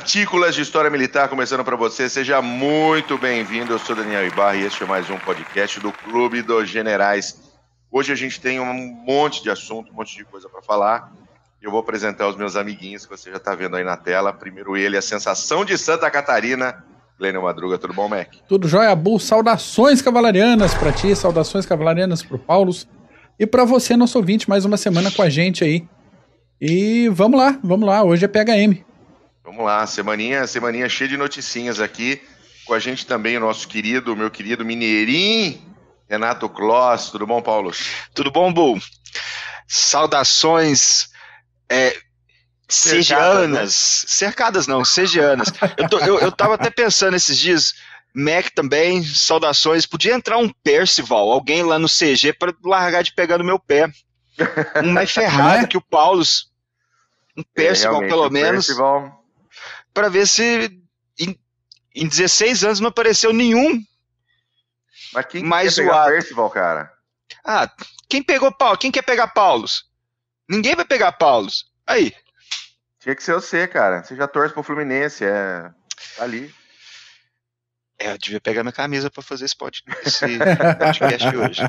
Partículas de História Militar começando para você. Seja muito bem-vindo. Eu sou Daniel Ibarra e este é mais um podcast do Clube dos Generais. Hoje a gente tem um monte de assunto, um monte de coisa para falar. Eu vou apresentar os meus amiguinhos que você já está vendo aí na tela. Primeiro ele, a sensação de Santa Catarina, Glênio Madruga. Tudo bom, Mac? Tudo jóia, Bu. Saudações cavalarianas para ti, saudações cavalarianas para o Paulo e para você, nosso ouvinte, mais uma semana com a gente aí. E vamos lá, vamos lá. Hoje é PHM. Vamos lá, semaninha, semaninha cheia de noticinhas aqui. Com a gente também o nosso querido, meu querido Mineirinho, Renato Kloss. Tudo bom, Paulo? Tudo bom, Bu? Saudações é, cercadas, cercadas não, Sejanas. Eu, estava eu, eu tava até pensando esses dias, Mac também, saudações. Podia entrar um Percival, alguém lá no CG, para largar de pegar no meu pé. Um mais ferrado é? Né? que o Paulo. Um é, Percival, é, pelo menos. Percival para ver se em, em 16 anos não apareceu nenhum. Mas quem mais quer zoado. pegar Percival, cara? Ah, quem pegou Paulo? Quem quer pegar Paulos? Ninguém vai pegar Paulos. Aí. Tinha que ser você, cara. Você já torce pro Fluminense, é tá ali. É, eu devia pegar minha camisa para fazer esse podcast, podcast hoje.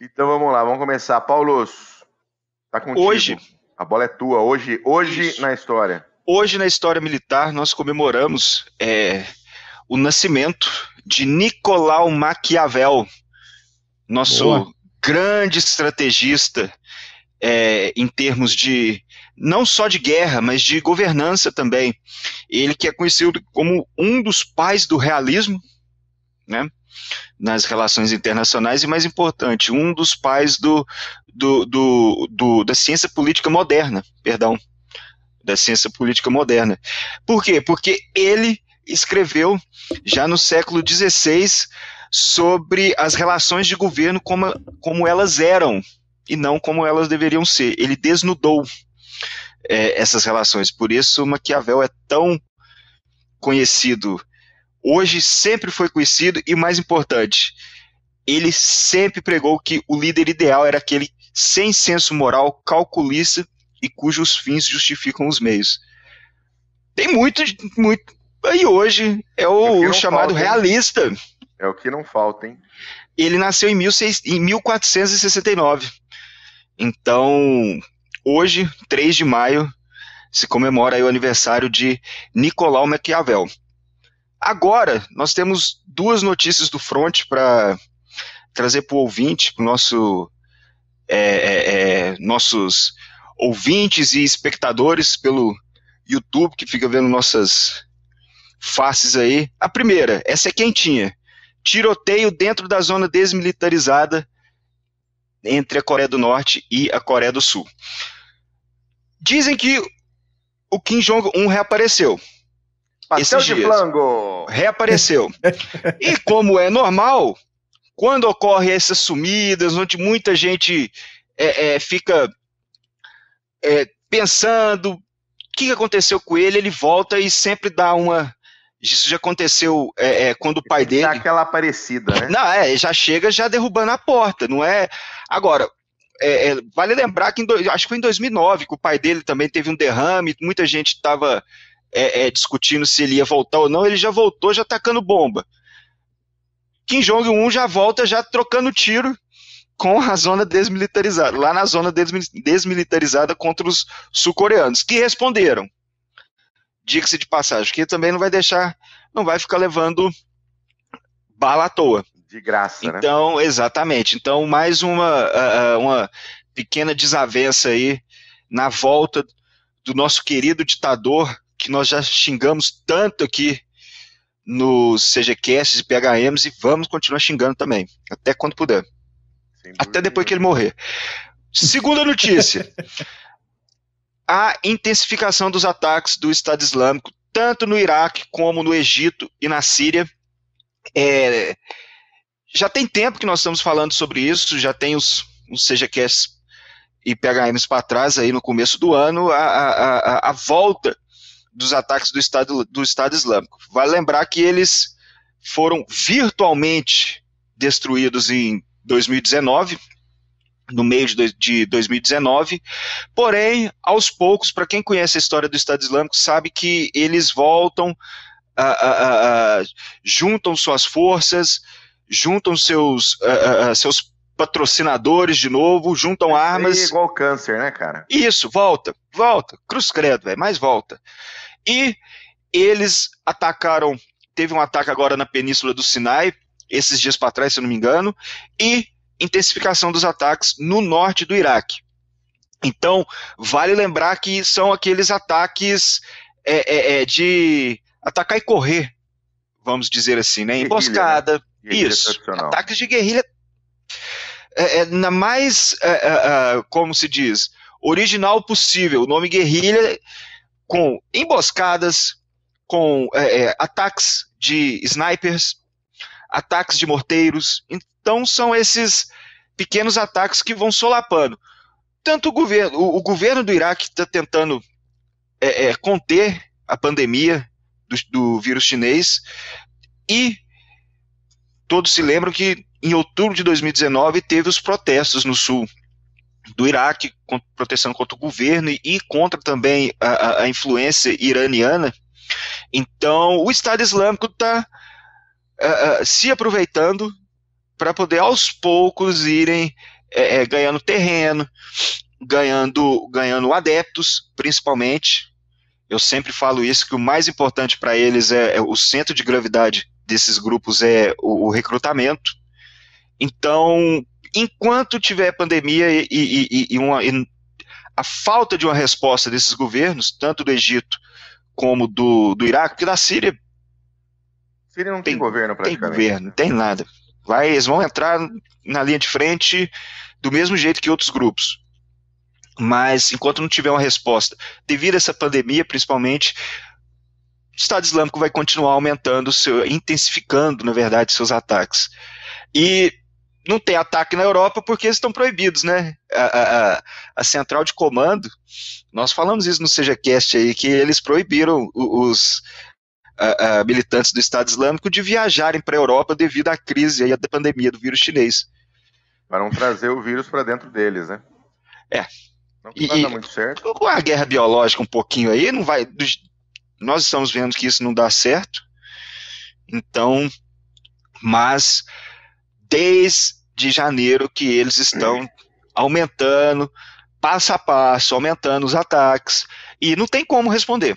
Então vamos lá, vamos começar. Paulos, tá contigo. Hoje. A bola é tua, hoje, hoje na história. Hoje, na história militar, nós comemoramos é, o nascimento de Nicolau Maquiavel, nosso Boa. grande estrategista é, em termos de não só de guerra, mas de governança também. Ele que é conhecido como um dos pais do realismo, né? nas relações internacionais e, mais importante, um dos pais do, do, do, do da ciência política moderna, perdão da ciência política moderna. Por quê? Porque ele escreveu já no século XVI sobre as relações de governo como, como elas eram e não como elas deveriam ser. Ele desnudou é, essas relações. Por isso, Maquiavel é tão conhecido hoje, sempre foi conhecido e, mais importante, ele sempre pregou que o líder ideal era aquele sem senso moral, calculista e cujos fins justificam os meios. Tem muito, muito e hoje é o, é o chamado falta, realista. É o que não falta, hein? Ele nasceu em, 16, em 1469. Então, hoje, 3 de maio, se comemora o aniversário de Nicolau Maquiavel. Agora, nós temos duas notícias do Front para trazer para o ouvinte, para nosso, é, é, é nossos ouvintes e espectadores pelo YouTube que fica vendo nossas faces aí. A primeira, essa é quentinha. Tiroteio dentro da zona desmilitarizada entre a Coreia do Norte e a Coreia do Sul. Dizem que o Kim Jong-un reapareceu. Pastel de flango! Reapareceu. e como é normal, quando ocorrem essas sumidas, onde muita gente é, é, fica é, pensando o que aconteceu com ele, ele volta e sempre dá uma. Isso já aconteceu é, é, quando o pai dele. Dá aquela aparecida, né? Não, é, já chega já derrubando a porta, não é. Agora, é, é vale lembrar que do... acho que foi em 2009 que o pai dele também teve um derrame, muita gente estava é, é, discutindo se ele ia voltar ou não, ele já voltou já tacando bomba. Kim Jong-un já volta já trocando tiro com a zona desmilitarizada, lá na zona desmilitarizada contra os sul-coreanos, que responderam. Diga-se de passagem, que também não vai deixar, não vai ficar levando bala à toa. De graça, então, né? Então, exatamente. Então, mais uma, ah, ah, uma pequena desavença aí na volta do nosso querido ditador, que nós já xingamos tanto aqui nos CGCasts e PHMs, e vamos continuar xingando também, até quando puder. Até depois que ele morrer. Segunda notícia. a intensificação dos ataques do Estado Islâmico, tanto no Iraque como no Egito e na Síria. É, já tem tempo que nós estamos falando sobre isso, já tem os, os CGCasts e PHMs para trás aí no começo do ano, a, a, a, a volta dos ataques do Estado, do Estado Islâmico. Vale lembrar que eles foram virtualmente destruídos em 2019, no meio de, 2019. Porém, aos poucos, para quem conhece a história do Estado Islâmico, sabe que eles voltam, juntam suas forças, juntam seus, seus patrocinadores de novo, juntam é armas. É igual câncer, né, cara? Isso, volta, volta. Cruz credo, velho, mais volta. E eles atacaram. Teve um ataque agora na Península do Sinai, esses dias para trás, se eu não me engano, e intensificação dos ataques no norte do Iraque. Então, vale lembrar que são aqueles ataques é, é, é de atacar e correr, vamos dizer assim, né? né? Emboscada. Guerrilha, né? Guerrilha isso. Ataques de guerrilha. É, é na mais, é, como se diz, original possível. O nome guerrilha com emboscadas, com ataques de snipers, ataques de morteiros. Então são esses pequenos ataques que vão solapando. Tanto o governo, o, o governo do Iraque está tentando é, é, conter a pandemia do, do vírus chinês e todos se lembram que em outubro de 2019 teve os protestos no sul do Iraque, com proteção contra o governo e contra também a, a influência iraniana. Então, o Estado Islâmico está uh, se aproveitando para poder aos poucos irem é, ganhando terreno, ganhando, ganhando adeptos, principalmente. Eu sempre falo isso que o mais importante para eles é, é, o centro de gravidade desses grupos é o, o recrutamento. Então, enquanto tiver pandemia e, e, e, uma, e, a falta de uma resposta desses governos, tanto do Egito como do, do Iraque, porque na Síria Síria não tem, tem governo para Tem governo, né? tem nada. Vai, eles vão entrar na linha de frente do mesmo jeito que outros grupos. Mas enquanto não tiver uma resposta, devido a essa pandemia, principalmente, o Estado Islâmico vai continuar aumentando, seu, intensificando, na verdade, seus ataques. E não tem ataque na Europa porque eles estão proibidos, né? A, a, a, central de comando, nós falamos isso no SejaCast aí, que eles proibiram os, uh, militantes do Estado Islâmico de viajarem para a Europa devido à crise e à pandemia do vírus chinês. Para não trazer o vírus para dentro deles, né? É. Não e, vai dar muito certo. Com a guerra biológica um pouquinho aí, não vai. Nós estamos vendo que isso não dá certo. Então, mas desde janeiro que eles estão aumentando, passo a passo, aumentando os ataques, e não tem como responder.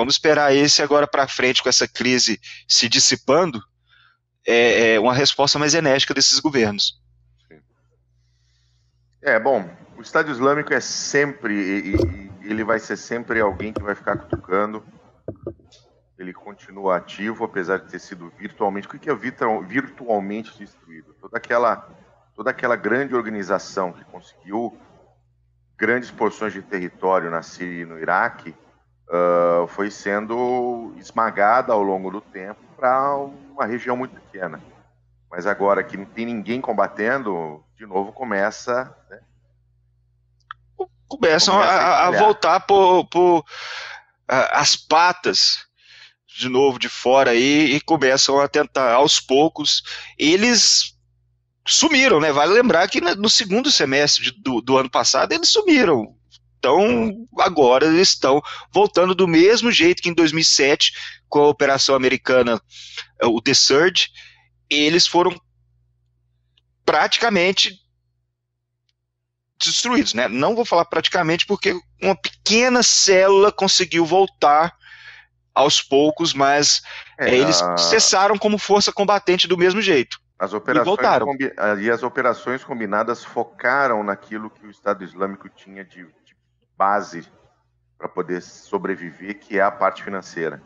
Vamos esperar esse agora para frente, com essa crise se dissipando, é, é uma resposta mais enérgica desses governos. É, bom, o Estado Islâmico é sempre, ele vai ser sempre alguém que vai ficar cutucando. Ele continua ativo, apesar de ter sido virtualmente. O que é virtualmente destruído? Toda aquela, toda aquela grande organização que conseguiu grandes porções de território na Síria e no Iraque ah, foi sendo esmagada ao longo do tempo para uma região muito pequena. Mas agora que não tem ninguém combatendo, de novo começa. Né, começam começa a, a, voltar por, por as patas de novo de fora aí e começam a tentar aos poucos. Eles sumiram, né? Vale lembrar que no segundo semestre do, do ano passado eles sumiram. Então, agora eles estão voltando do mesmo jeito que em 2007, com a operação americana, é, o The Surge, eles foram praticamente destruídos, né? Não vou falar praticamente porque uma pequena célula conseguiu voltar aos poucos, mas é, é eles a... cessaram como força combatente do mesmo jeito. As operações e voltaram. Ah, e as operações combinadas focaram naquilo que o Estado Islâmico tinha de base para poder sobreviver, que é a parte financeira.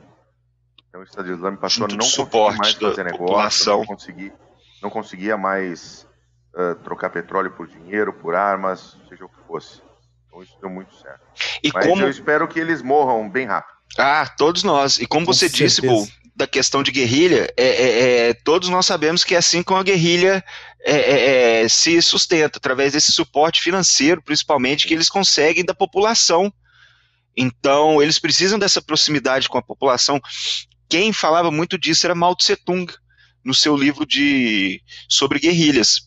Então o Estado Islâmico passou a não suporte mais fazer negócio, não conseguir, não conseguia mais uh, trocar petróleo por dinheiro, por armas, seja o que fosse. Então isso deu muito certo. E Mas como... eu espero que eles morram bem rápido. Ah, todos nós. E como Com você certeza. disse, Bull, da questão de guerrilha, é, é, é, todos nós sabemos que é assim com a guerrilha é, é, é, se sustenta através desse suporte financeiro, principalmente, que eles conseguem da população. Então, eles precisam dessa proximidade com a população. Quem falava muito disso era Mao Tse Tung, no seu livro de sobre guerrilhas.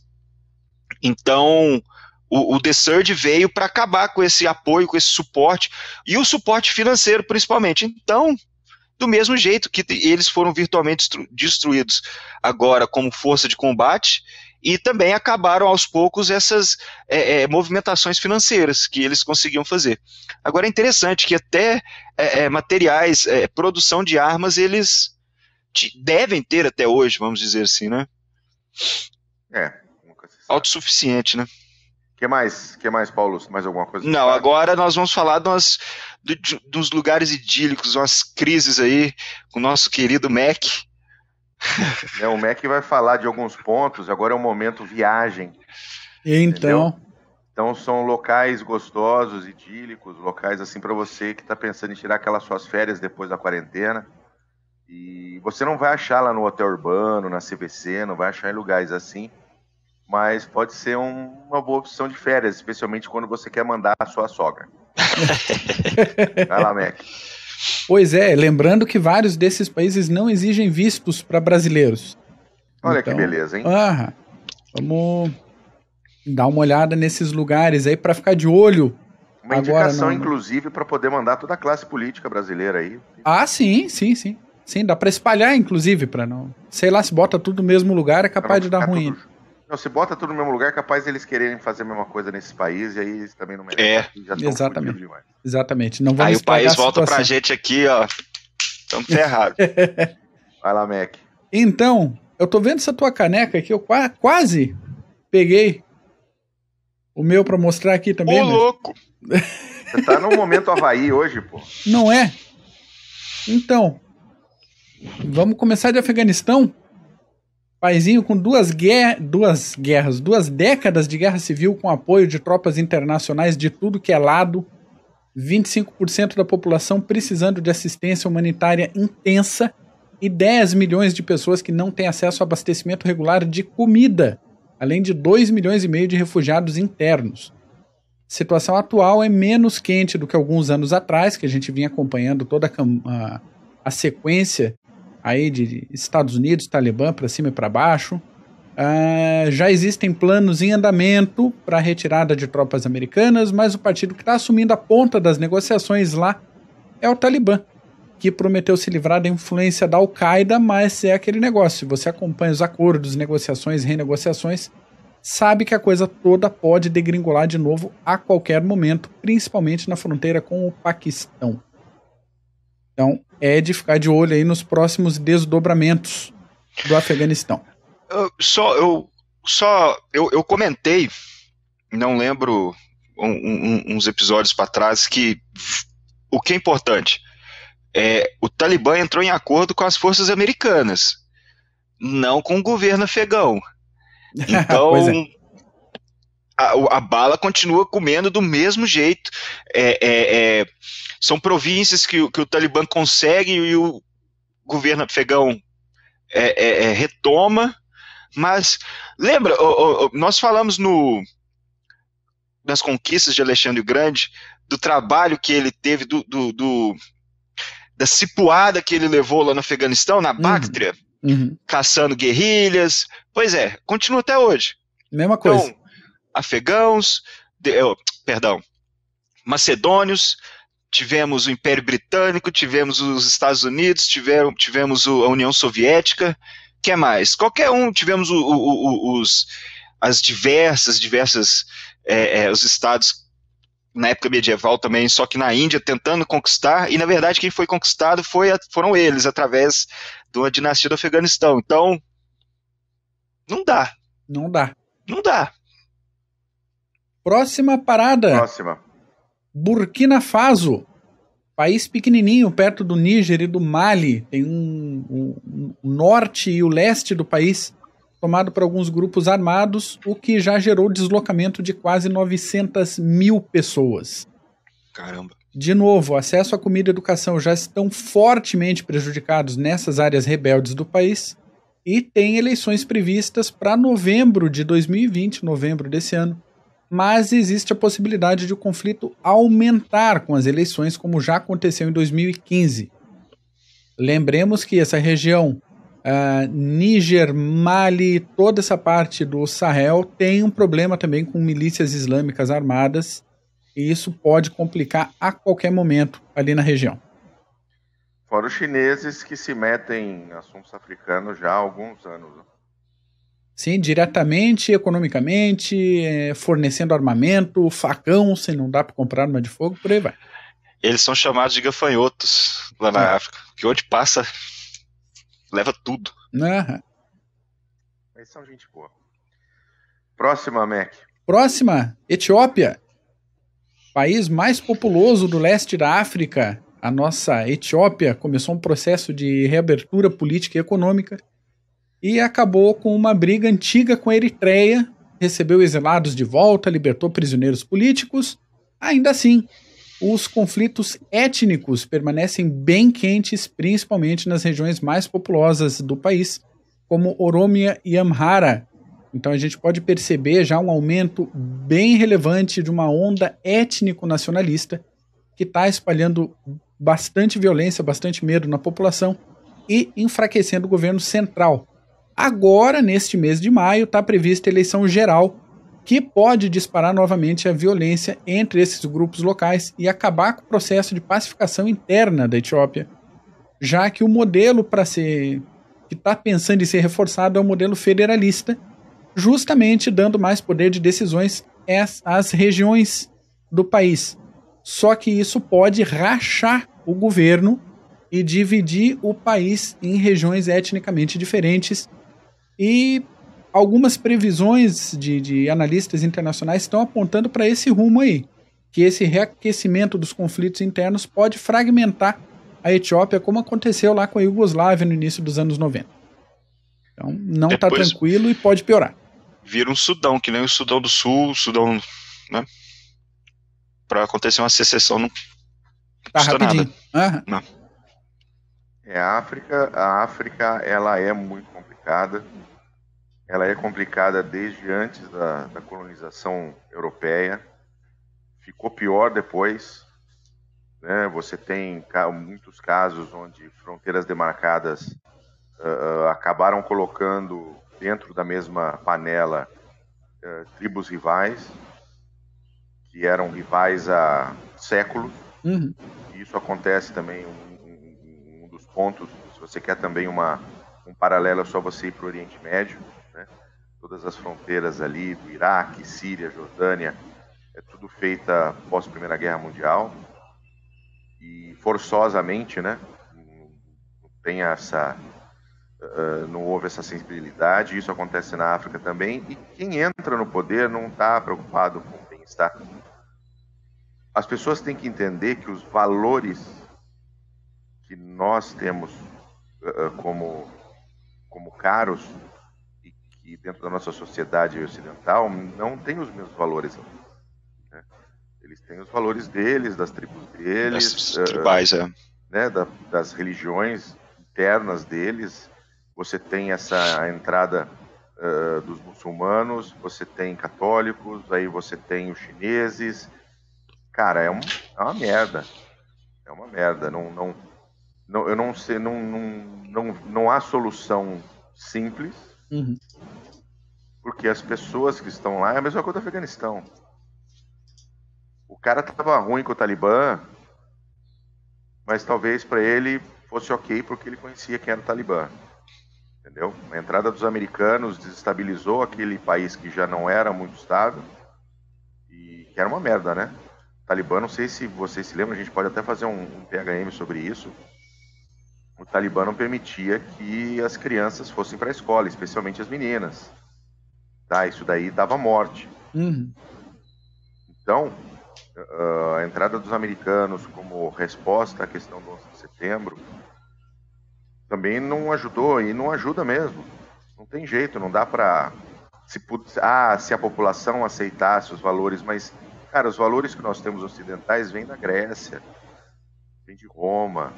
Então, o, o The Surge veio para acabar com esse apoio, com esse suporte, e o suporte financeiro, principalmente. Então, do mesmo jeito que eles foram virtualmente destruídos agora como força de combate, e também acabaram aos poucos essas é, é, movimentações financeiras que eles conseguiam fazer. Agora é interessante que até é, é materiais, é, produção de armas, eles te, devem ter até hoje, vamos dizer assim, né? É. Assim. Autossuficiente, né? O que mais, que mais, Paulo? Mais alguma coisa? Não, agora nós vamos falar dos, dos lugares idílicos, umas crises aí com o nosso querido Mac né, o Mac vai falar de alguns pontos, agora é o momento viagem. Então. Entendeu? Então são locais gostosos, idílicos, locais assim para você que está pensando em tirar aquelas suas férias depois da quarentena. E você não vai achar lá no hotel urbano, na CBC, não vai achar em lugares assim, mas pode ser um, uma boa opção de férias, especialmente quando você quer mandar a sua sogra. vai lá, Mac. Pois é, lembrando que vários desses países não exigem vistos para brasileiros. Olha então, que beleza, hein? Ah, vamos dar uma olhada nesses lugares aí para ficar de olho. Uma indicação, não, inclusive, para poder mandar toda a classe política brasileira aí. Ah, sim, sim, sim. Sim, dá para espalhar, inclusive, para não. Sei lá, se bota tudo no mesmo lugar, é capaz de dar ruim. Tudo não, se bota tudo no mesmo lugar, é capaz eles quererem fazer a mesma coisa nesse país e aí também não merece. É, exatamente. Exatamente. Não aí o país volta pra gente aqui, ó. Estamos ferrados. Vai lá, Mac. Então, eu tô vendo essa tua caneca aqui, eu quase peguei o meu pra mostrar aqui também. Ô, louco! Você tá no momento Havaí hoje, pô. Não é? Então, vamos começar de Afeganistão? Paizinho com duas, guerra, duas guerras, duas décadas de guerra civil com apoio de tropas internacionais de tudo que é lado, 25% da população precisando de assistência humanitária intensa e 10 milhões de pessoas que não têm acesso a abastecimento regular de comida, além de 2 milhões e meio de refugiados internos. A situação atual é menos quente do que alguns anos atrás, que a gente vinha acompanhando toda a, a, a sequência aí de Estados Unidos, Talibã para cima e para baixo. Uh, já existem planos em andamento para a retirada de tropas americanas, mas o partido que está assumindo a ponta das negociações lá é o Talibã, que prometeu se livrar da influência da Al-Qaeda, mas é aquele negócio. Se você acompanha os acordos, negociações, renegociações, sabe que a coisa toda pode degringolar de novo a qualquer momento, principalmente na fronteira com o Paquistão. Então, é de ficar de olho aí nos próximos desdobramentos do Afeganistão. Eu, só eu só eu, eu comentei, não lembro um, um, uns episódios para trás que o que é importante é o Talibã entrou em acordo com as forças americanas, não com o governo afegão. Então é a, a, bala continua comendo do mesmo jeito. É, é, é, são províncias que, que, o Talibã consegue e o governo afegão é, é, é, retoma. Mas lembra, nós falamos no nas conquistas de Alexandre o Grande, do trabalho que ele teve, do, do, do da cipuada que ele levou lá no Afeganistão, na Báctria, uhum. uhum. caçando guerrilhas. Pois é, continua até hoje. Mesma coisa. Então, afegãos, de, oh, perdão, macedônios, tivemos o Império Britânico, tivemos os Estados Unidos, tiveram, tivemos a União Soviética, que é mais? Qualquer um, tivemos o, o, o, os as diversas, diversas é, é, os estados na época medieval também, só que na Índia tentando conquistar e na verdade quem foi conquistado foi, foram eles através de uma dinastia do Afeganistão. Então não dá. Não dá. Não dá. Próxima parada. Próxima. Burkina Faso. País pequenininho, perto do Níger e do Mali. Tem um, um, um norte e o leste do país tomado por alguns grupos armados, o que já gerou deslocamento de quase 900 mil pessoas. Caramba. De novo, acesso à comida e educação já estão fortemente prejudicados nessas áreas rebeldes do país e tem eleições previstas para novembro de 2020, novembro desse ano, mas existe a possibilidade de o conflito aumentar com as eleições, como já aconteceu em 2015. Lembremos que essa região, uh, Níger, Mali, toda essa parte do Sahel, tem um problema também com milícias islâmicas armadas, e isso pode complicar a qualquer momento ali na região. Fora os chineses que se metem em assuntos africanos já há alguns anos. Sim, diretamente, economicamente, é, fornecendo armamento, facão, se não dá para comprar arma de fogo, por aí vai. Eles são chamados de gafanhotos lá na ah. África, que onde passa, leva tudo. Ah. são gente boa. Próxima, Mac. Próxima, Etiópia. País mais populoso do leste da África. A nossa Etiópia começou um processo de reabertura política e econômica e acabou com uma briga antiga com a Eritreia, recebeu exilados de volta, libertou prisioneiros políticos. Ainda assim, os conflitos étnicos permanecem bem quentes, principalmente nas regiões mais populosas do país, como Oromia e Amhara. Então a gente pode perceber já um aumento bem relevante de uma onda étnico-nacionalista que está espalhando bastante violência, bastante medo na população e enfraquecendo o governo central, Agora, neste mês de maio, está prevista a eleição geral, que pode disparar novamente a violência entre esses grupos locais e acabar com o processo de pacificação interna da Etiópia, já que o modelo para ser que está pensando em ser reforçado é o modelo federalista, justamente dando mais poder de decisões às regiões do país. Só que isso pode rachar o governo e dividir o país em regiões etnicamente diferentes e algumas previsões de, de analistas internacionais estão apontando para esse rumo aí, que esse reaquecimento dos conflitos internos pode fragmentar a Etiópia, como aconteceu lá com a Iugoslávia no início dos anos 90. Então, não está tranquilo e pode piorar. Vira um Sudão, que nem o Sudão do Sul, o Sudão. Né? Para acontecer uma secessão, não. Tá rapidinho. Uhum. Não. É, a África, a África, ela é muito complicada complicada. Ela é complicada desde antes da, da colonização europeia. Ficou pior depois. Né? Você tem muitos casos onde fronteiras demarcadas uh, acabaram colocando dentro da mesma panela uh, tribos rivais, que eram rivais há séculos. Uhum. Isso acontece também, um, um, um dos pontos, se você quer também uma um paralelo é só você ir para o Oriente Médio, né? todas as fronteiras ali do Iraque, Síria, Jordânia, é tudo feita pós Primeira Guerra Mundial e forçosamente, né? Não tem essa, uh, não houve essa sensibilidade. Isso acontece na África também. E quem entra no poder não está preocupado com quem está. As pessoas têm que entender que os valores que nós temos uh, como como caros e que dentro da nossa sociedade ocidental não tem os mesmos valores. Né? Eles têm os valores deles, das tribos deles, das uh, tribais, é. né, da, das religiões internas deles. Você tem essa entrada uh, dos muçulmanos, você tem católicos, aí você tem os chineses. Cara, é, um, é uma merda. É uma merda. Não, não, não, eu não sei, não, não, não, não há solução simples, uhum. porque as pessoas que estão lá é a mesma coisa do Afeganistão. O cara estava ruim com o Talibã, mas talvez para ele fosse ok porque ele conhecia quem era o Talibã. Entendeu? A entrada dos americanos desestabilizou aquele país que já não era muito estável e que era uma merda, né? Talibã, não sei se vocês se lembram, a gente pode até fazer um, um PHM sobre isso, o Talibã não permitia que as crianças fossem para a escola, especialmente as meninas. Tá? Isso daí dava morte. Uhum. Então, ah, a entrada dos americanos como resposta à questão do 11 de setembro também não ajudou e não ajuda mesmo. Não tem jeito, não dá para se ah, se a população aceitasse os valores, mas cara, os valores que nós temos ocidentais vêm da Grécia, vêm de Roma,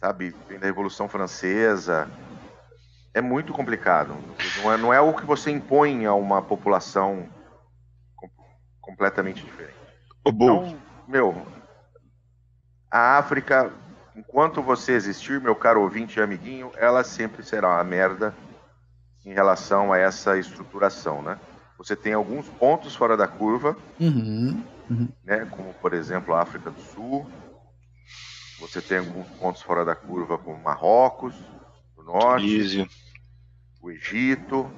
sabe? Vem da Revolução Francesa. É muito complicado. Não é, não é o que você impõe a uma população com, completamente diferente. então, meu, a África, enquanto você existir, meu caro ouvinte e amiguinho, ela sempre será uma merda em relação a essa estruturação, né? Você tem alguns pontos fora da curva, uhum, uhum. né? Como por exemplo a África do Sul, você tem alguns pontos fora da curva, como Marrocos, o Norte, Tunísia. o Egito,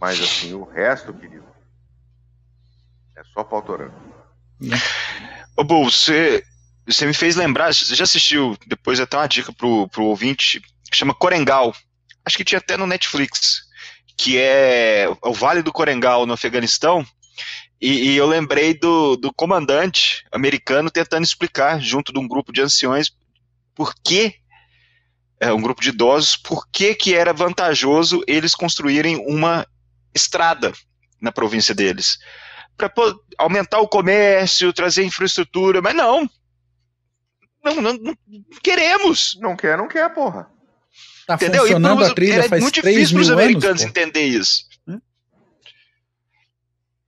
mas assim, o resto, querido, é só pautorando. Ô, Bull, você, você me fez lembrar, você já assistiu, depois até uma dica pro, pro ouvinte, que chama Corengal. Acho que tinha até no Netflix, que é o Vale do Corengal no Afeganistão. E, e, eu lembrei do, do comandante americano tentando explicar, junto de um grupo de anciões, por que é, um grupo de idosos, por que, que era vantajoso eles construírem uma estrada na província deles. Para aumentar o comércio, trazer infraestrutura, mas não. Não, não, não queremos. Não quer, não quer, porra. Tá Entendeu? funcionando pros, a trilha faz muito difícil para os americanos entender isso. Hum?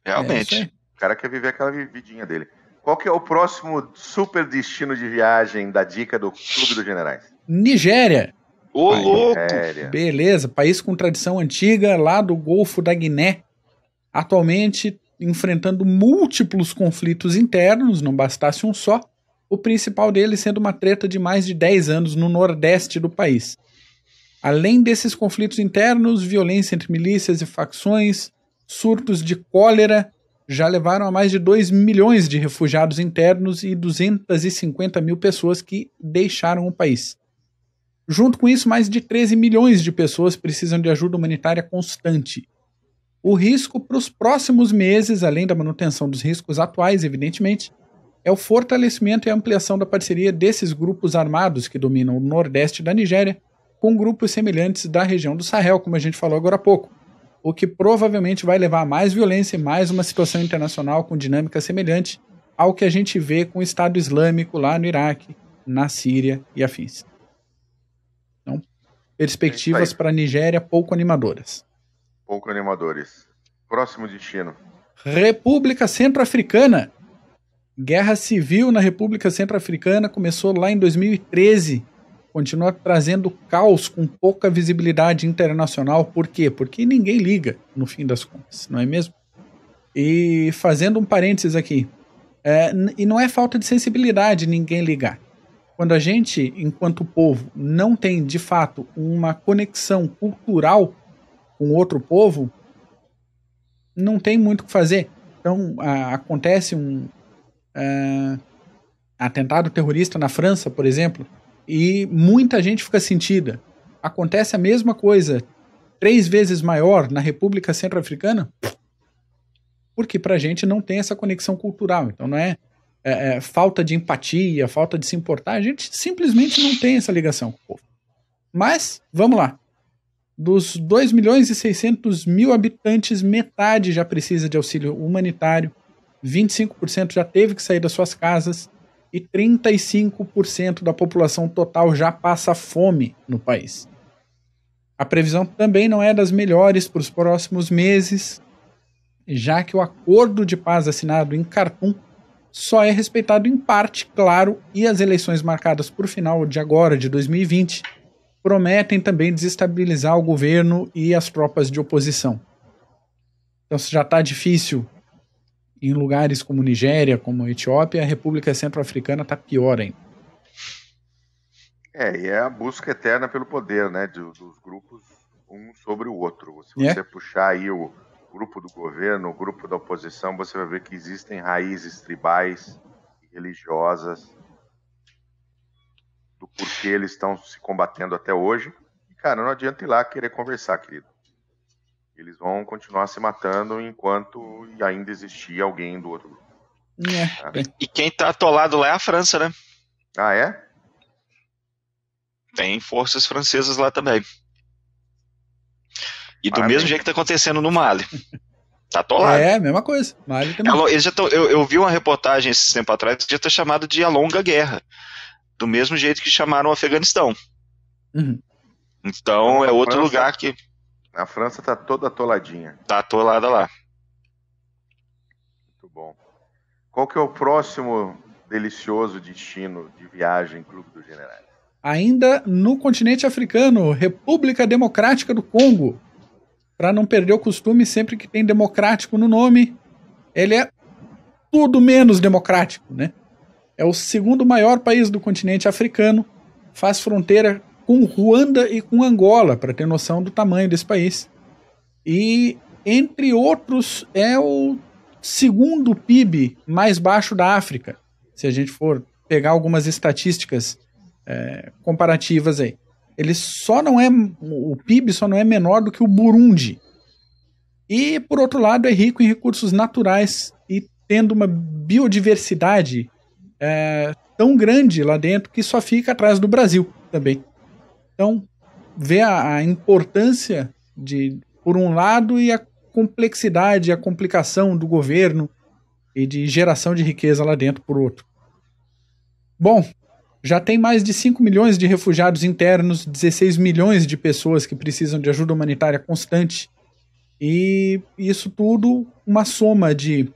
É, Realmente. É, o cara quer viver aquela vidinha dele. Qual que é o próximo super destino de viagem da dica do Clube dos Generais? Nigéria. Ô, Beleza, país com tradição antiga lá do Golfo da Guiné. Atualmente enfrentando múltiplos conflitos internos, não bastasse um só, o principal deles sendo uma treta de mais de 10 anos no nordeste do país. Além desses conflitos internos, violência entre milícias e facções, surtos de cólera já levaram a mais de 2 milhões de refugiados internos e 250 mil pessoas que deixaram o país. Junto com isso, mais de 13 milhões de pessoas precisam de ajuda humanitária constante. O risco para os próximos meses, além da manutenção dos riscos atuais, evidentemente, é o fortalecimento e ampliação da parceria desses grupos armados que dominam o nordeste da Nigéria com grupos semelhantes da região do Sahel, como a gente falou agora há pouco o que provavelmente vai levar a mais violência e mais uma situação internacional com dinâmica semelhante ao que a gente vê com o Estado Islâmico lá no Iraque, na Síria e afins. Então, perspectivas é para a Nigéria pouco animadoras. Pouco animadores. Próximo destino. República Centro-Africana. Guerra civil na República Centro-Africana começou lá em 2013 continua trazendo caos com pouca visibilidade internacional. Por quê? Porque ninguém liga, no fim das contas, não é mesmo? E fazendo um parênteses aqui, é, e não é falta de sensibilidade ninguém ligar. Quando a gente, enquanto povo, não tem de fato uma conexão cultural com outro povo, não tem muito o que fazer. Então a, acontece um é, atentado terrorista na França, por exemplo, e muita gente fica sentida. Acontece a mesma coisa, três vezes maior na República Centro-Africana, porque para a gente não tem essa conexão cultural. Então não é, é, é, falta de empatia, falta de se importar, a gente simplesmente não tem essa ligação com o povo. Mas, vamos lá. Dos 2 milhões e 600 mil habitantes, metade já precisa de auxílio humanitário, 25% já teve que sair das suas casas, e 35% da população total já passa fome no país. A previsão também não é das melhores para os próximos meses, já que o acordo de paz assinado em Khartoum só é respeitado em parte, claro, e as eleições marcadas por final de agora, de 2020, prometem também desestabilizar o governo e as tropas de oposição. Então, se já está difícil em lugares como Nigéria, como Etiópia, a República Centro-Africana está pior ainda. É, e é a busca eterna pelo poder, né, dos, dos grupos um sobre o outro. Se é. você é. puxar aí o grupo do governo, o grupo da oposição, você vai ver que existem raízes tribais e religiosas do porquê eles estão se combatendo até hoje. E, cara, não adianta ir lá querer conversar, querido. Eles vão continuar se matando enquanto ainda existir alguém do outro grupo. É. Tá? E quem está atolado lá é a França, né? Ah, é? Tem forças francesas lá também. E do mesmo jeito que está acontecendo no Mali. Tá atolado. É, mesma coisa. Mali também. eles já tão, eu, eu, vi uma reportagem esse tempo atrás que já está chamado de a longa guerra. Do mesmo jeito que chamaram o Afeganistão. Uhum. Então é outro lugar que a França tá toda atoladinha. Tá atolada lá. Muito bom. Qual que é o próximo delicioso destino de viagem Clube do Generais? Ainda no continente africano, República Democrática do Congo. Para não perder o costume, sempre que tem democrático no nome, ele é tudo menos democrático, né? É o segundo maior país do continente africano, faz fronteira com Ruanda e com Angola, para ter noção do tamanho desse país. E, entre outros, é o segundo PIB mais baixo da África, se a gente for pegar algumas estatísticas é, comparativas aí. Ele só não é. O PIB só não é menor do que o Burundi. E, por outro lado, é rico em recursos naturais e tendo uma biodiversidade é, tão grande lá dentro que só fica atrás do Brasil também. Então, vê a, a importância de, por um lado, e a complexidade, a complicação do governo e de geração de riqueza lá dentro, por outro. Bom, já tem mais de 5 milhões de refugiados internos, 16 milhões de pessoas que precisam de ajuda humanitária constante. E isso tudo uma soma de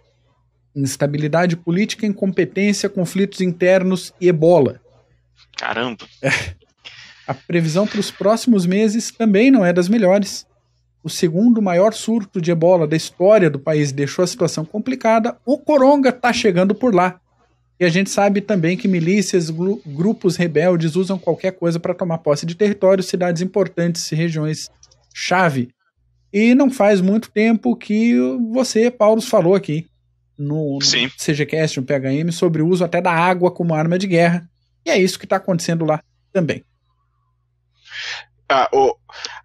instabilidade política, incompetência, conflitos internos e ebola. Caramba! É. A previsão para os próximos meses também não é das melhores. O segundo maior surto de ebola da história do país deixou a situação complicada. O coronga está chegando por lá. E a gente sabe também que milícias, grupos rebeldes usam qualquer coisa para tomar posse de territórios, cidades importantes e regiões chave. E não faz muito tempo que você, Paulo, falou aqui no, no CGCast, no PHM, sobre o uso até da água como arma de guerra. E é isso que está acontecendo lá também. Ah, oh,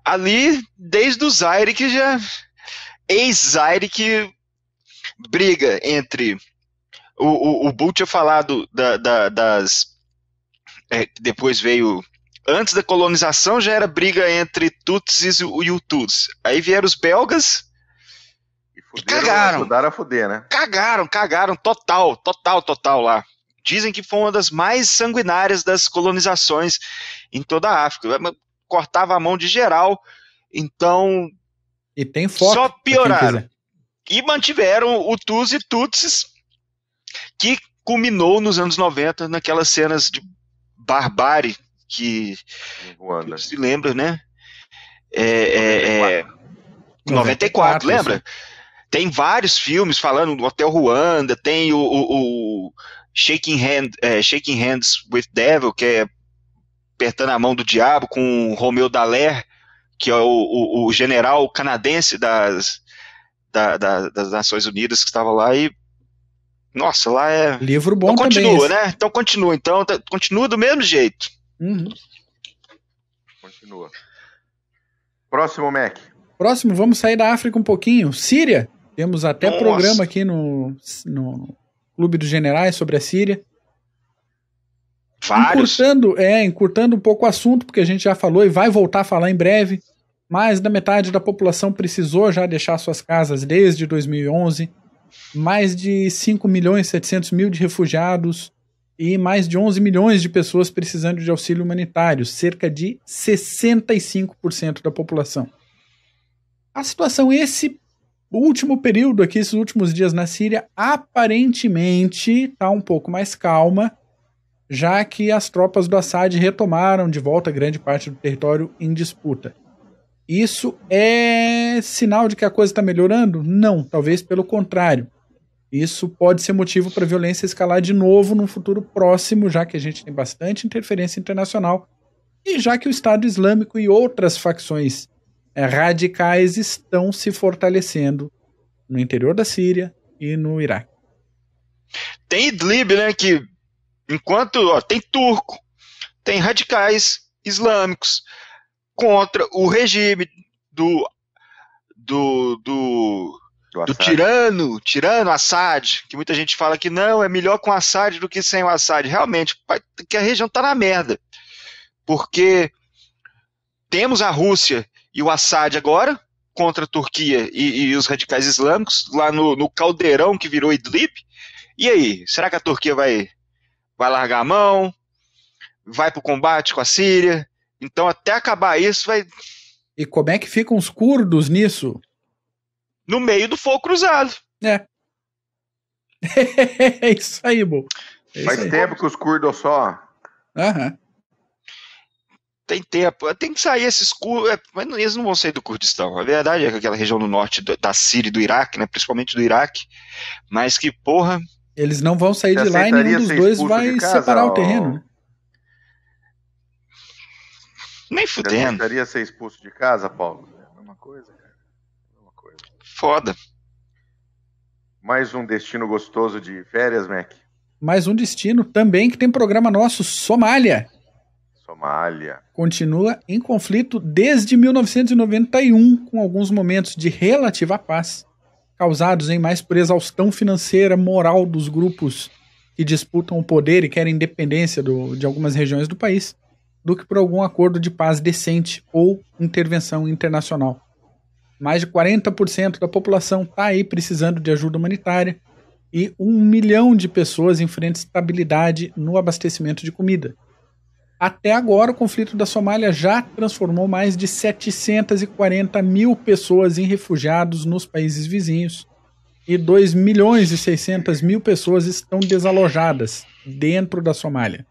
ali, desde o Zaire que já. Ex-Zaire que briga entre. O, o, o Bull tinha falado da, da, das. É, depois veio. Antes da colonização já era briga entre Tutsis e Hutus. Aí vieram os belgas, Fuderam, cagaram. Ajudaram a fuder, né? Cagaram, cagaram, total, total, total lá. Dizem que foi uma das mais sanguinárias das colonizações em toda a África cortava a mão de geral. Então. E tem foto. Só pioraram. E mantiveram o Tuz e Tutsis, que culminou nos anos 90, naquelas cenas de barbárie que Ruanda. se lembra, né? É, é 94, é, 94, lembra? Tem vários filmes falando do Hotel Ruanda, tem o, o, o Shaking, Hand, é, Shaking Hands with Devil, que é apertando a mão do diabo com o Romeu Dallaire, que é o, o, o general canadense das, da, da, das Nações Unidas que estava lá e nossa, lá é livro bom então, também continua, né? Então continua, então tá, continua do mesmo jeito. Uhum. Continua. Próximo, Mac. Próximo, vamos sair da África um pouquinho. Síria. Temos até Nossa. programa aqui no, no Clube dos Generais sobre a Síria. Vários. Encurtando, é, encurtando um pouco o assunto, porque a gente já falou e vai voltar a falar em breve. Mais da metade da população precisou já deixar suas casas desde 2011. Mais de 5 milhões e 700 mil de refugiados e mais de 11 milhões de pessoas precisando de auxílio humanitário, cerca de 65% da população. A situação esse último período aqui, esses últimos dias na Síria, aparentemente está um pouco mais calma, já que as tropas do Assad retomaram de volta grande parte do território em disputa. Isso é sinal de que a coisa está melhorando? Não, talvez pelo contrário. Isso pode ser motivo para a violência escalar de novo num futuro próximo, já que a gente tem bastante interferência internacional e já que o Estado Islâmico e outras facções eh, radicais estão se fortalecendo no interior da Síria e no Iraque. Tem Idlib, né, que Enquanto ó, tem turco, tem radicais islâmicos contra o regime do do, do, do, do tirano, tirano Assad, que muita gente fala que não, é melhor com Assad do que sem o Assad. Realmente, que a região está na merda. Porque temos a Rússia e o Assad agora, contra a Turquia e, e os radicais islâmicos, lá no, no caldeirão que virou Idlib. E aí, será que a Turquia vai vai largar a mão, vai para o combate com a Síria. Então, até acabar isso, vai. E como é que ficam os curdos nisso? No meio do fogo cruzado. É. é isso aí, bom. É Faz aí. tempo que os curdos só. Aham. Tem tempo. Tem que sair esses curdos. É, mas eles não vão sair do Kurdistão. A verdade é que aquela região do norte da Síria e do Iraque, né? Principalmente do Iraque. Mas que, porra, eles não vão sair Você de lá e nenhum dos dois vai casa, separar o terreno, né? Nem fudendo. Você aceitaria ser expulso de casa, Paulo? É uma coisa, cara. uma é coisa. Foda. Mais um destino gostoso de férias, Mac. Mais um destino também que tem programa nosso, Somália. Somália. Continua em conflito desde 1991, com alguns momentos de relativa paz causados em mais por exaustão financeira, moral dos grupos que disputam o poder e querem independência do, de algumas regiões do país, do que por algum acordo de paz decente ou intervenção internacional. Mais de 40% da população está aí precisando de ajuda humanitária e um milhão de pessoas enfrenta estabilidade no abastecimento de comida. Até agora, o conflito da Somália já transformou mais de 740 mil pessoas em refugiados nos países vizinhos e 2 milhões e 600 mil pessoas estão desalojadas dentro da Somália.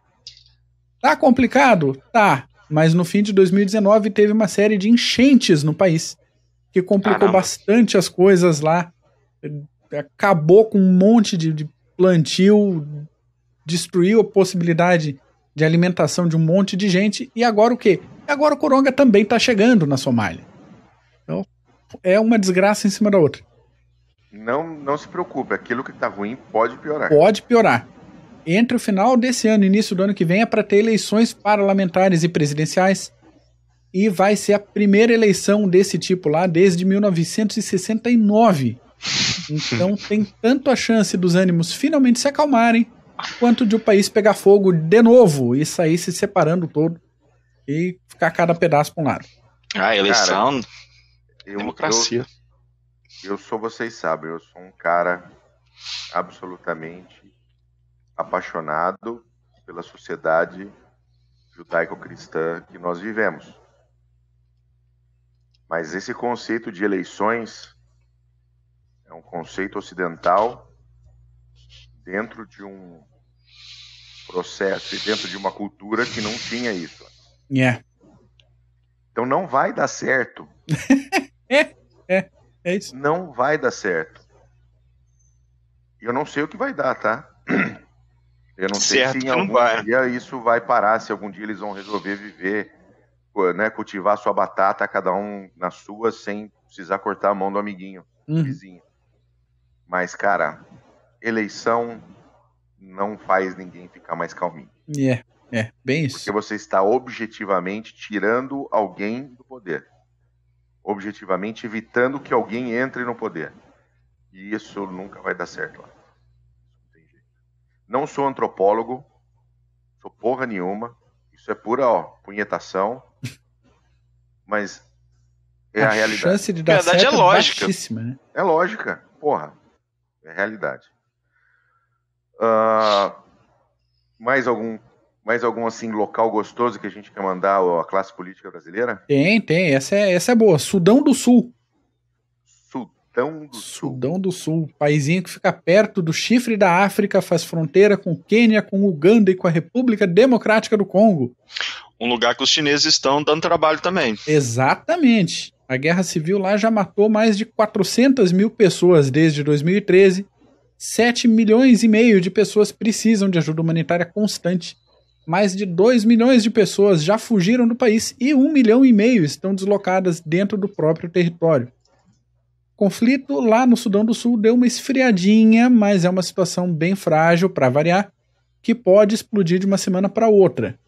Tá complicado? Tá, mas no fim de 2019 teve uma série de enchentes no país que complicou Caramba. bastante as coisas lá. Acabou com um monte de, de plantio, destruiu a possibilidade de alimentação de um monte de gente. E agora o quê? Agora o Coronga também está chegando na Somália. Então, é uma desgraça em cima da outra. Não, não se preocupe, aquilo que está ruim pode piorar. Pode piorar. Entre o final desse ano e início do ano que vem é para ter eleições parlamentares e presidenciais. E vai ser a primeira eleição desse tipo lá desde 1969. Então tem tanto a chance dos ânimos finalmente se acalmarem quanto de o país pegar fogo de novo e sair se separando todo e ficar cada pedaço para um lado. Ah, eleição, eu, democracia. Eu, eu sou, vocês sabem, eu sou um cara absolutamente apaixonado pela sociedade judaico-cristã que nós vivemos. Mas esse conceito de eleições é um conceito ocidental dentro de um processo e dentro de uma cultura que não tinha isso. Yeah. É. Então não vai dar certo. é, é, é isso. Não vai dar certo. Eu não sei o que vai dar, tá? Eu não certo, sei se em algum vai. dia isso vai parar, se algum dia eles vão resolver viver, né, cultivar sua batata, cada um na sua, sem precisar cortar a mão do amiguinho, hum. vizinho. Mas, cara, eleição não faz ninguém ficar mais calminho. É, é, bem isso. Porque você está objetivamente tirando alguém do poder. Objetivamente evitando que alguém entre no poder. E isso nunca vai dar certo lá. Não sou antropólogo, sou porra nenhuma. Isso é pura, ó, punhetação. Mas é a, a realidade. Chance de dar é certo é lógica. É, né? é lógica, porra. É realidade. Ah, mais algum mais algum assim local gostoso que a gente quer mandar à classe política brasileira? Tem, tem. Essa é, essa é boa. Sudão do Sul. Sudão do Sul. Sudão do Sul, paizinho que fica perto do chifre da África, faz fronteira com Quênia, com Uganda e com a República Democrática do Congo. Um lugar que os chineses estão dando trabalho também. Exatamente. A guerra civil lá já matou mais de 400 mil pessoas desde 2013 7 milhões e meio de pessoas precisam de ajuda humanitária constante. Mais de 2 milhões de pessoas já fugiram do país e 1 milhão e meio estão deslocadas dentro do próprio território. O conflito lá no Sudão do Sul deu uma esfriadinha, mas é uma situação bem frágil para variar, que pode explodir de uma semana para outra.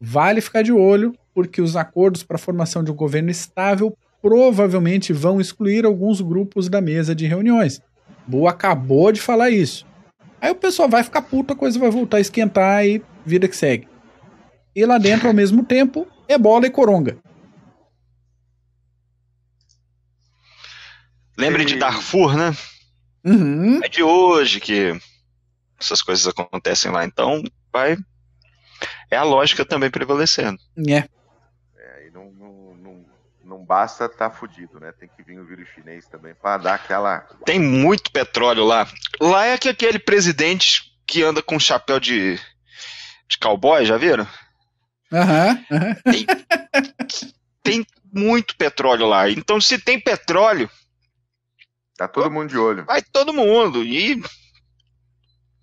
Vale ficar de olho, porque os acordos para a formação de um governo estável provavelmente vão excluir alguns grupos da mesa de reuniões Bu acabou de falar isso. Aí o pessoal vai ficar puto, a coisa vai voltar a esquentar e vida que segue. E lá dentro, ao mesmo tempo, é bola e coronga. Lembre de Darfur, né? Uhum. É de hoje que essas coisas acontecem lá. Então, vai. É a lógica também prevalecendo. É basta tá fudido, né? Tem que vir o vírus chinês também para dar aquela. Tem muito petróleo lá. Lá é que aquele presidente que anda com chapéu de, de cowboy, já viram? Aham. Uhum, tem, tem muito petróleo lá. Então, se tem petróleo. Tá todo mundo de olho. Vai todo mundo. E.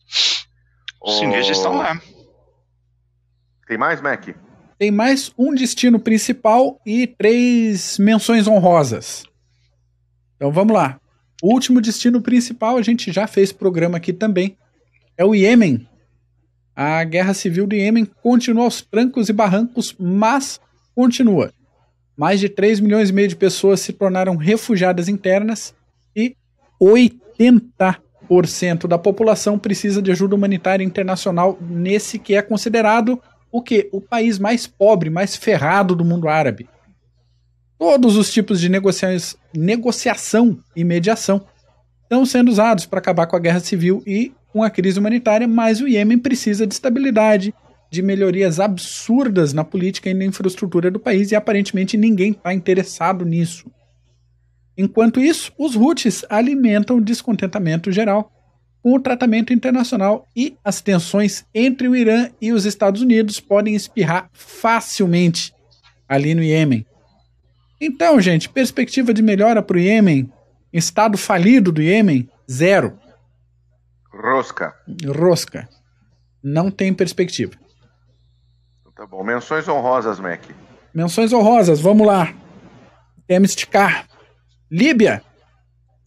Os oh... chineses estão lá. Tem mais, Mac? Tem mais um destino principal e três menções honrosas. Então vamos lá. O último destino principal, a gente já fez programa aqui também, é o Iêmen. A guerra civil do Iêmen continua aos trancos e barrancos, mas continua. Mais de 3 milhões e meio de pessoas se tornaram refugiadas internas e 80% da população precisa de ajuda humanitária internacional nesse que é considerado o que? O país mais pobre, mais ferrado do mundo árabe. Todos os tipos de negociações, negociação e mediação estão sendo usados para acabar com a guerra civil e com a crise humanitária, mas o Iêmen precisa de estabilidade, de melhorias absurdas na política e na infraestrutura do país e aparentemente ninguém está interessado nisso. Enquanto isso, os Houthis alimentam o descontentamento geral com o tratamento internacional e as tensões entre o Irã e os Estados Unidos podem espirrar facilmente ali no Iêmen. Então, gente, perspectiva de melhora para o Iêmen, estado falido do Iêmen, zero. Rosca. Rosca. Não tem perspectiva. Então tá bom. Menções honrosas, Mac. Menções honrosas, vamos lá. Temos esticar. Líbia.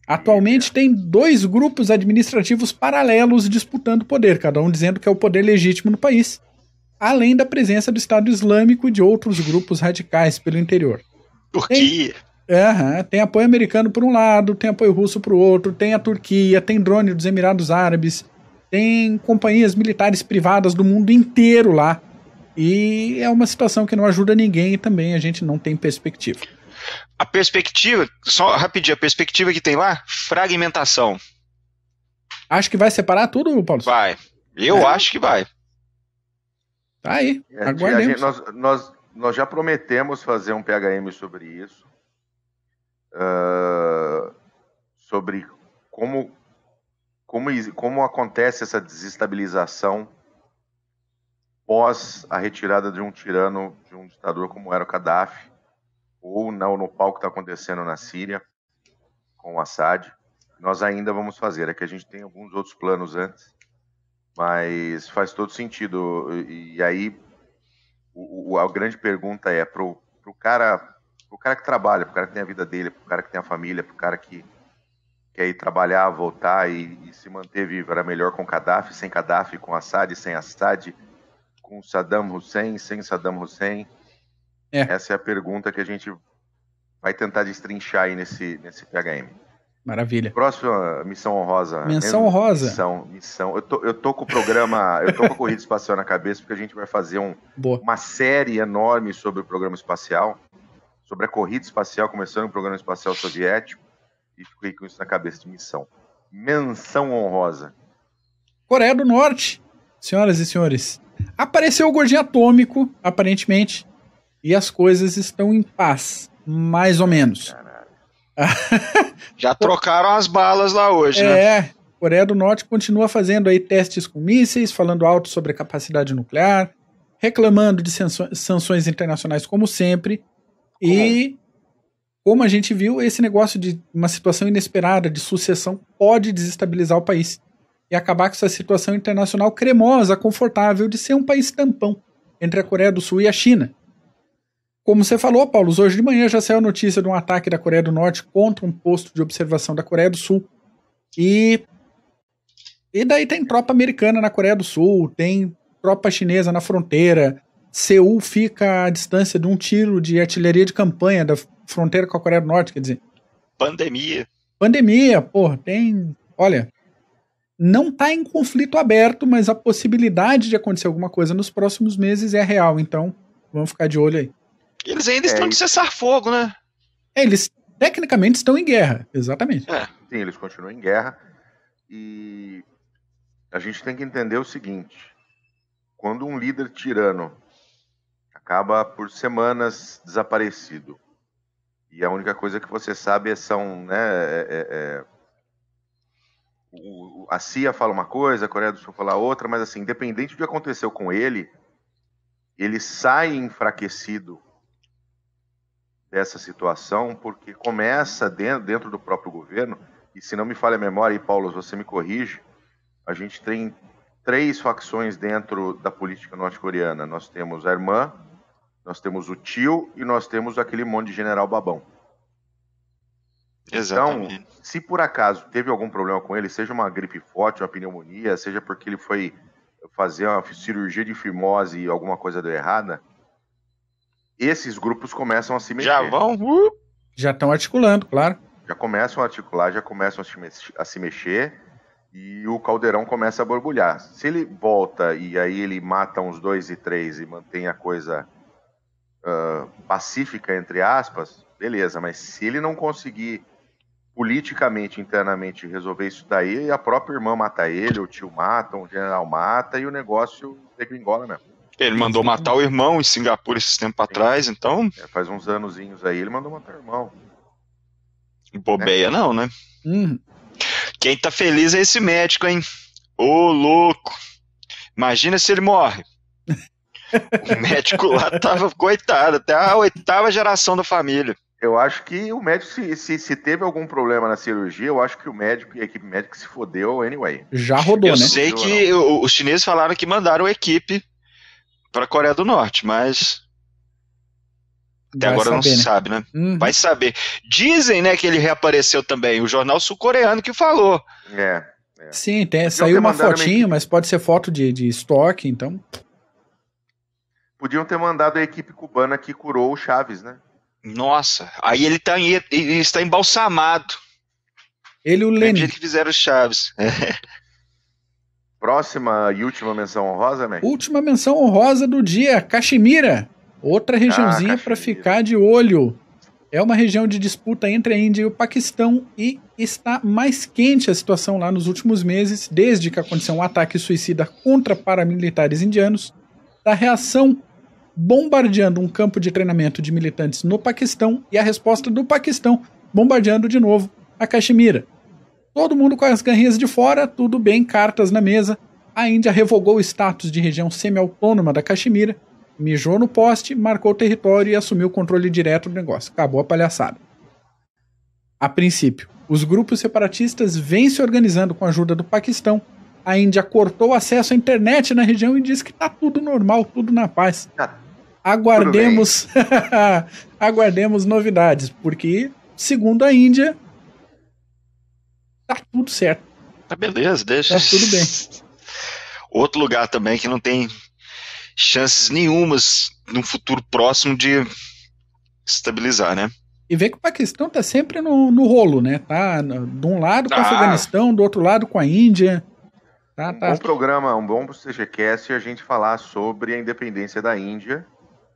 Atualmente tem dois grupos administrativos paralelos disputando poder, cada um dizendo que é o poder legítimo no país, além da presença do Estado Islâmico e de outros grupos radicais pelo interior. Turquia. Tem, tem apoio americano por um lado, tem apoio russo por outro, tem a Turquia, tem drone dos Emirados Árabes, tem companhias militares privadas do mundo inteiro lá. E é uma situação que não ajuda ninguém e também a gente não tem perspectiva. A perspectiva, só rapidinho, a perspectiva que tem lá, fragmentação. Acho que vai separar tudo, Paulo? Vai. Eu é. acho que vai. Tá aí. É, Aguardemos. Gente, nós, nós, nós, já prometemos fazer um PHM sobre isso. Uh, sobre como, como, como acontece essa desestabilização pós a retirada de um tirano, de um ditador como era o Gaddafi ou no, no que está acontecendo na Síria com o Assad. Nós ainda vamos fazer, é que a gente tem alguns outros planos antes, mas faz todo sentido. E, e aí, o, o, a grande pergunta é para o cara, pro cara que trabalha, para o cara que tem a vida dele, para o cara que tem a família, para o cara que quer ir trabalhar, voltar e, e, se manter vivo. Era melhor com Gaddafi, sem Gaddafi, com Assad, sem Assad, com Saddam Hussein, sem Saddam Hussein é. Essa é a pergunta que a gente vai tentar destrinchar aí nesse, nesse PHM. Maravilha. Próxima missão honrosa. Menção honrosa. Missão, missão. Eu tô, eu tô com o programa, eu tô com a corrida espacial na cabeça porque a gente vai fazer um, Boa. uma série enorme sobre o programa espacial, sobre a corrida espacial, começando o programa espacial soviético e fiquei com isso na cabeça de missão. Menção honrosa. Coreia do Norte, senhoras e senhores. Apareceu o gordinho atômico, aparentemente e as coisas estão em paz, mais ou menos. Já então trocaram as balas lá hoje, é, né? É, Coreia do Norte continua fazendo aí testes com mísseis, falando alto sobre a capacidade nuclear, reclamando de sanções internacionais como sempre. Como? E como a gente viu, esse negócio de uma situação inesperada de sucessão pode desestabilizar o país e acabar com essa situação internacional cremosa, confortável de ser um país tampão entre a Coreia do Sul e a China. Como você falou, Paulo, hoje de manhã já saiu a notícia de um ataque da Coreia do Norte contra um posto de observação da Coreia do Sul. E, e daí tem tropa americana na Coreia do Sul, tem tropa chinesa na fronteira. Seul fica à distância de um tiro de artilharia de campanha da fronteira com a Coreia do Norte, quer dizer. Pandemia. Pandemia, porra, tem. Olha, não está em conflito aberto, mas a possibilidade de acontecer alguma coisa nos próximos meses é real. Então, vamos ficar de olho aí. Eles ainda é, estão de cessar fogo, né? É, eles tecnicamente estão em guerra, exatamente. É. Sim, eles continuam em guerra. E a gente tem que entender o seguinte: quando um líder tirano acaba por semanas desaparecido, e a única coisa que você sabe é são, né, é, é a CIA fala uma coisa, a Coreia do Sul fala outra, mas assim, independente do que aconteceu com ele, ele sai enfraquecido dessa situação, porque começa dentro, dentro do próprio governo, e se não me falha a memória, e Paulo, você me corrige, a gente tem três facções dentro da política norte-coreana. Nós temos a irmã, nós temos o tio e nós temos aquele monte de general babão. Então, Exatamente. Então, se por acaso teve algum problema com ele, seja uma gripe forte, uma pneumonia, seja porque ele foi fazer uma cirurgia de fimose e alguma coisa deu errada, esses grupos começam a se mexer. Já vão? Uh! Já estão articulando, claro. Já começam a articular, já começam a se mexer e o caldeirão começa a borbulhar. Se ele volta e aí ele mata uns dois e três e mantém a coisa uh, pacífica, entre aspas, beleza, mas se ele não conseguir politicamente, internamente resolver isso daí, a própria irmã mata ele, o tio mata, o general mata e o negócio degringola mesmo. Ele mandou matar o irmão em Singapura esses tempo atrás, então. É, faz uns anozinhos aí, ele mandou matar o irmão. Bobeia, é. não, né? Hum. Quem tá feliz é esse médico, hein? Ô, louco! Imagina se ele morre. o médico lá tava, coitado, até a oitava geração da família. Eu acho que o médico, se, se, se, teve algum problema na cirurgia, eu acho que o médico e a equipe médica se fodeu anyway. Já rodou, eu né? Eu sei que o, os chineses falaram que mandaram a equipe para a Coreia do Norte, mas até Vai agora saber, não se né? sabe, né? Uhum. Vai saber. Dizem, né, que ele reapareceu também, o jornal sul-coreano que falou. É. é. Sim, tem, saiu uma fotinho, mas pode ser foto de, de estoque, então. Podiam ter mandado a equipe cubana que curou o Chaves, né? Nossa, aí ele, tá em, ele está embalsamado. Ele o é Lenin. É do que fizeram o Chaves. É. Próxima e última menção honrosa, né? Última menção honrosa do dia, Caximira, Outra regiãozinha ah, para ficar de olho. É uma região de disputa entre a Índia e o Paquistão e está mais quente a situação lá nos últimos meses, desde que aconteceu um ataque suicida contra paramilitares indianos, da reação bombardeando um campo de treinamento de militantes no Paquistão e a resposta do Paquistão bombardeando de novo a Caximira. Todo mundo com as garrinhas de fora, tudo bem, cartas na mesa. A Índia revogou o status de região semi-autônoma da Caxemira, mijou no poste, marcou o território e assumiu o controle direto do negócio. Acabou a palhaçada. A princípio, os grupos separatistas vêm se organizando com a ajuda do Paquistão. A Índia cortou o acesso à internet na região e diz que está tudo normal, tudo na paz. Tá aguardemos, aguardemos novidades, porque segundo a Índia, tá tudo certo. Tá beleza, deixa. Tá tudo bem. Outro lugar também que não tem chances nenhumas no futuro próximo de estabilizar, né? E vê que o Paquistão tá sempre no, no rolo, né? Tá de um lado com o ah. Afeganistão, do outro lado com a Índia. Tá, um tá. bom programa, um bom CGCast a gente falar sobre a independência da Índia.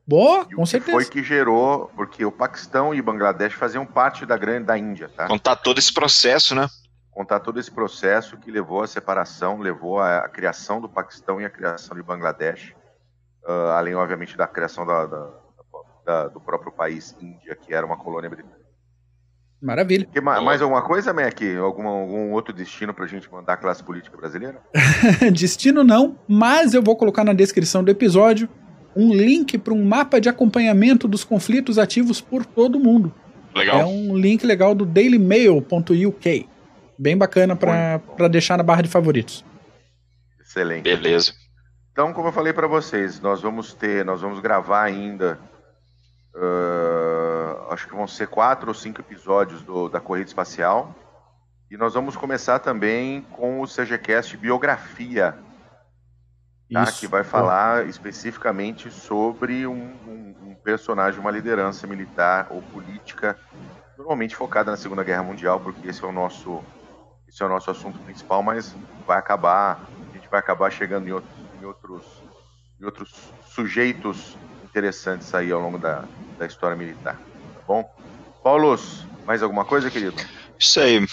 Boa, com certeza. Foi que gerou, porque o Paquistão e Bangladesh faziam parte da grande da Índia, tá? Então tá todo esse processo, né? contar todo esse processo que levou à separação, levou à criação do Paquistão e à criação de Bangladesh, uh, além, obviamente, da criação da, da, da, do próprio país Índia, que era uma colônia britânica. Maravilha. Que, mais, mais alguma coisa, Mac? Algum, algum outro destino para a gente mandar a classe política brasileira? destino não, mas eu vou colocar na descrição do episódio um link para um mapa de acompanhamento dos conflitos ativos por todo o mundo. Legal. É um link legal do dailymail.uk. Bem bacana para deixar na barra de favoritos. Excelente. Beleza. Então, como eu falei para vocês, nós vamos ter, nós vamos gravar ainda. Uh, acho que vão ser quatro ou cinco episódios do, da corrida espacial. E nós vamos começar também com o CGCast Biografia, tá? que vai falar especificamente sobre um, um, um, personagem, uma liderança militar ou política, normalmente focada na Segunda Guerra Mundial, porque esse é o nosso esse é o nosso assunto principal, mas vai acabar, a gente vai acabar chegando em, outros em outros, em outros sujeitos interessantes aí ao longo da, da história militar, tá bom? Paulo, mais alguma coisa, querido? Isso aí.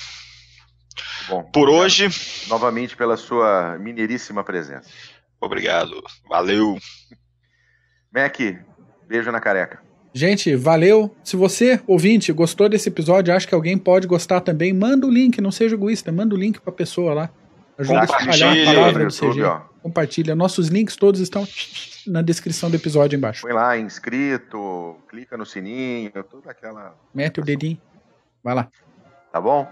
Bom, por hoje. Novamente pela sua mineiríssima presença. Obrigado. Valeu. Mac, beijo na careca. Gente, valeu. Se você, ouvinte, gostou desse episódio, acho que alguém pode gostar também, manda o link, não seja egoísta, manda o link pra pessoa lá. Ajuda a espalhar a palavra do CG. Ó. Compartilha. Nossos links todos estão na descrição do episódio embaixo. Põe lá, inscrito, clica no sininho, toda aquela. Mete o dedinho. Vai lá. Tá bom?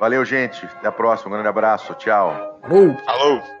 Valeu, gente. Até a próxima. Um grande abraço. Tchau. Alô. Alô.